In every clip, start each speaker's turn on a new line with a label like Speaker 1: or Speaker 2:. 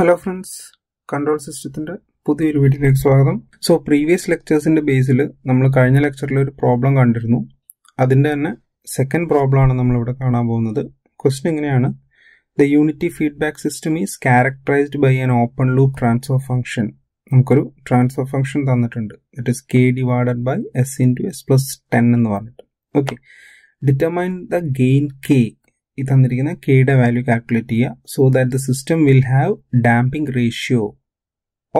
Speaker 1: Hello friends control സിസ്റ്റത്തിൻ്റെ പുതിയൊരു വീഡിയോയിലേക്ക് സ്വാഗതം സോ പ്രീവിയസ് ലെക്ചേഴ്സിൻ്റെ ബേസിൽ നമ്മൾ കഴിഞ്ഞ ലെക്ചറിൽ ഒരു പ്രോബ്ലം കണ്ടിരുന്നു അതിൻ്റെ തന്നെ സെക്കൻഡ് പ്രോബ്ലം നമ്മൾ നമ്മളിവിടെ കാണാൻ പോകുന്നത് ക്വസ്റ്റ്യൻ ഇങ്ങനെയാണ് the unity feedback system is characterized by an open loop transfer function നമുക്കൊരു ട്രാൻസ്ഫർ ഫംഗ്ഷൻ തന്നിട്ടുണ്ട് it is K divided by s to s plus ten എന്ന് പറഞ്ഞിട്ട് okay determine the gain K ഈ തന്നിരിക്കുന്ന കെയുടെ വാല്യൂ കാൽക്കുലേറ്റ് ചെയ്യുക so that the system will have damping ratio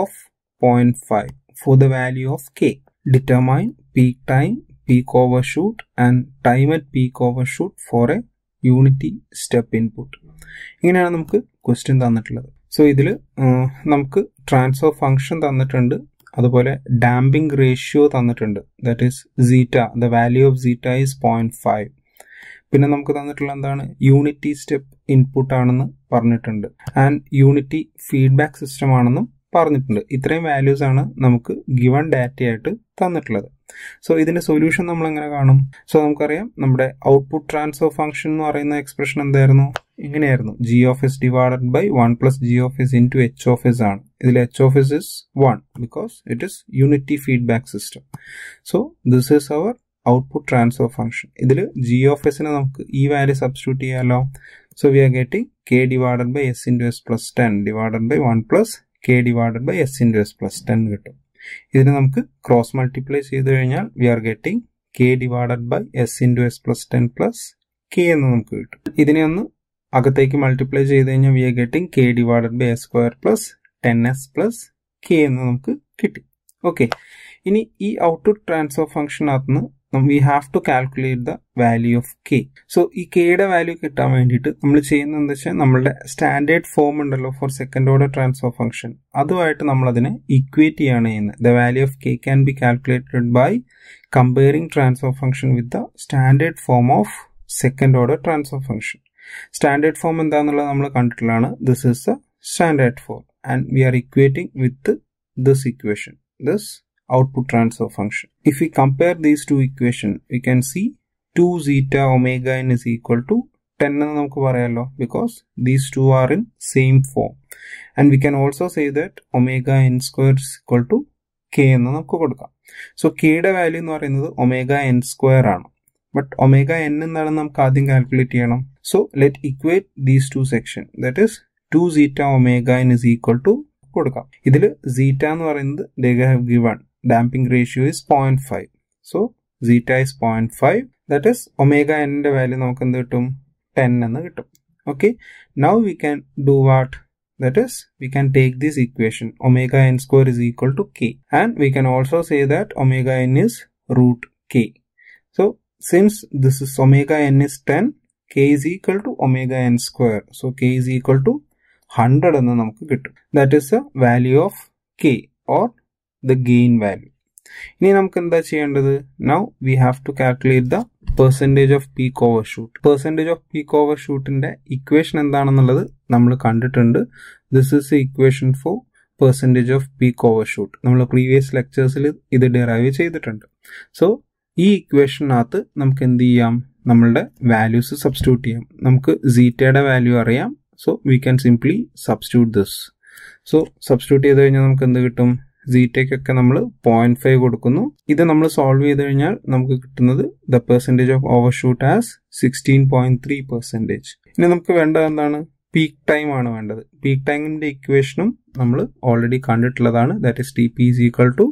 Speaker 1: of point five for the value of K determine peak time peak overshoot and time at peak overshoot four A unity step input ഇങ്ങനെയാണ് നമുക്ക് question തന്നിട്ടുള്ളത് so ഇതിൽ നമുക്ക് transfer function തന്നിട്ടുണ്ട് അതുപോലെ damping ratio തന്നിട്ടുണ്ട് that is zeta the value of zeta is point five പിന്നെ നമുക്ക് തന്നിട്ടുള്ള എന്താണ് യൂണിറ്റി സ്റ്റെപ്പ് ഇൻപുട്ട് ആണെന്ന് പറഞ്ഞിട്ടുണ്ട് ആൻഡ് യൂണിറ്റി ഫീഡ്ബാക്ക് സിസ്റ്റം ആണെന്നും പറഞ്ഞിട്ടുണ്ട് ഇത്രയും വാല്യൂസ് ആണ് നമുക്ക് ഗിവൺ ഡാറ്റയായിട്ട് തന്നിട്ടുള്ളത് സോ ഇതിന്റെ സൊല്യൂഷൻ നമ്മൾ എങ്ങനെ കാണും സോ നമുക്കറിയാം നമ്മുടെ ഔട്ട്പുട്ട് ട്രാൻസ്ഫർ ഫംഗ്ഷൻ എന്ന് പറയുന്ന എക്സ്പ്രഷൻ എന്തായിരുന്നു ഇങ്ങനെയായിരുന്നു G of s divided by one plus G of s into H of s ആണ് ഇതിൽ H of s is one because it is unity feedback system so this is our output transfer function ഇതിൽ G of എസിനെ നമുക്ക് ഈ value substitute ചെയ്യാമല്ലോ so we are getting K divided by s into s plus ten divided by one plus K divided by s into s plus ten കിട്ടും ഇതിനെ നമുക്ക് cross multiply ചെയ്തു കഴിഞ്ഞാൽ we are getting K divided by s into s plus ten plus K എന്ന് നമുക്ക് കിട്ടും ഇതിനെ ഒന്ന് അകത്തേക്ക് മൾട്ടിപ്ലൈ ചെയ്ത് കഴിഞ്ഞാൽ we are getting K divided by s square plus ten s plus K എന്ന് നമുക്ക് കിട്ടി ഓക്കെ ഇനി ഈ ഔട്ട്പുട്ട് ട്രാൻസ്ഫർ ഫംഗ്ഷനകത്ത് നിന്ന് we have to calculate the value of K so ഈ കെയുടെ വാല്യൂ കിട്ടാൻ വേണ്ടിയിട്ട് നമ്മൾ ചെയ്യുന്നത് എന്താ വെച്ചാൽ നമ്മളുടെ സ്റ്റാൻഡേർഡ് ഫോം ഉണ്ടല്ലോ for second order transfer function അതുമായിട്ട് നമ്മൾ അതിനെ ഇക്വേറ്റ് ചെയ്യാണ് ചെയ്യുന്നത് the value of K can be calculated by comparing transfer function with the standard form of second order transfer function standard form എന്താണെന്നുള്ളത് നമ്മൾ കണ്ടിട്ടുള്ളതാണ് this is the standard form and we are equating with this equation this output transfer function. If we compare these two equations, we can see 2 zeta omega n is equal to 10 എന്ന് നമുക്ക് പറയാമല്ലോ because these two are in same form and we can also say that omega n square is equal to K എന്ന് നമുക്ക് കൊടുക്കാം so കെയുടെ value എന്ന് പറയുന്നത് omega n square ആണ് ബട്ട് ഒമേഗ എൻ എന്നാണ് നമുക്ക് ആദ്യം കാൽക്കുലേറ്റ് ചെയ്യണം so let equate these two section that is two zeta omega n is equal to കൊടുക്കാം ഇതിൽ സീറ്റ എന്ന് പറയുന്നത് they have given damping ratio is 0.5. So zeta is 0.5 that is omega n the value നമുക്ക് എന്ത് കിട്ടും ten എന്ന് കിട്ടും okay now that is we can take this equation omega n square is equal to k and we can also say that omega n is root k so since this is omega n is 10 k is equal to omega n square so k is equal to 100 that is the value of k or the gain value. ഇനി നമുക്ക് എന്താ ചെയ്യേണ്ടത് now we have to calculate the percentage of peak overshoot percentage of peak ഓവർ ഷൂട്ടിൻ്റെ equation എന്താണെന്നുള്ളത് നമ്മൾ കണ്ടിട്ടുണ്ട് this is equation for percentage of peak overshoot നമ്മൾ പ്രീവിയസ് ലെക്ചേഴ്സിൽ ഇത് ഡെറൈവ് ചെയ്തിട്ടുണ്ട് സോ ഈ ഇക്വേഷനകത്ത് നമുക്ക് എന്ത് ചെയ്യാം നമ്മളുടെ വാല്യൂസ് സബ്സ്റ്റിറ്റ്യൂട്ട് ചെയ്യാം നമുക്ക് സീറ്റയുടെ വാല്യൂ അറിയാം so we can simply substitute this so substitute ചെയ്ത് കഴിഞ്ഞാൽ നമുക്ക് എന്ത് കിട്ടും സീറ്റയ്ക്കൊക്കെ നമ്മൾ പോയിന്റ് ഫൈവ് കൊടുക്കുന്നു ഇത് നമ്മൾ സോൾവ് ചെയ്ത് കഴിഞ്ഞാൽ നമുക്ക് കിട്ടുന്നത് the percentage of overshoot as sixteen point three percentage ഇനി നമുക്ക് വേണ്ടത് എന്താണ് പീക്ക് ടൈം ആണ് വേണ്ടത് പീക്ക് ടൈമിന്റെ ഇക്വേഷനും നമ്മൾ ഓൾറെഡി കണ്ടിട്ടുള്ളതാണ് that is T P is equal to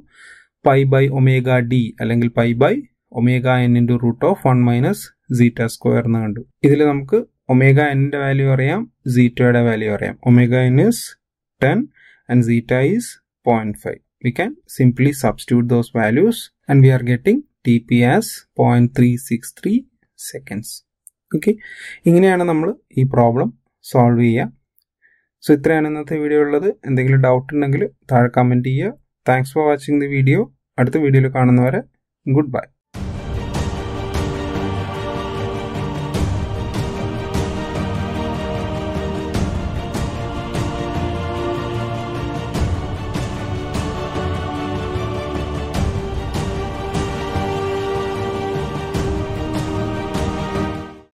Speaker 1: pi by omega D അല്ലെങ്കിൽ pi by omega n into root of one minus zeta square എന്ന് കണ്ടു ഇതിൽ നമുക്ക് ഒമേഗ എൻ്റെ വാല്യൂ അറിയാം സീറ്റയുടെ വാല്യൂ അറിയാം omega n is ten and zeta is point five we can simply substitute those values and we are getting tp as 0.363 seconds okay ഇങ്ങനെയാണ് നമ്മൾ ഈ പ്രോബ്ലം സോൾവ് ചെയ്യുക സോ ഇത്രയാണ് ഇന്നത്തെ വീഡിയോ ഉള്ളത് എന്തെങ്കിലും ഡൗട്ട് ഉണ്ടെങ്കിൽ താഴെ കമൻറ്റ് ചെയ്യുക thanks for watching the video അടുത്ത വീഡിയോയിൽ കാണുന്നവരെ ഗുഡ് ബൈ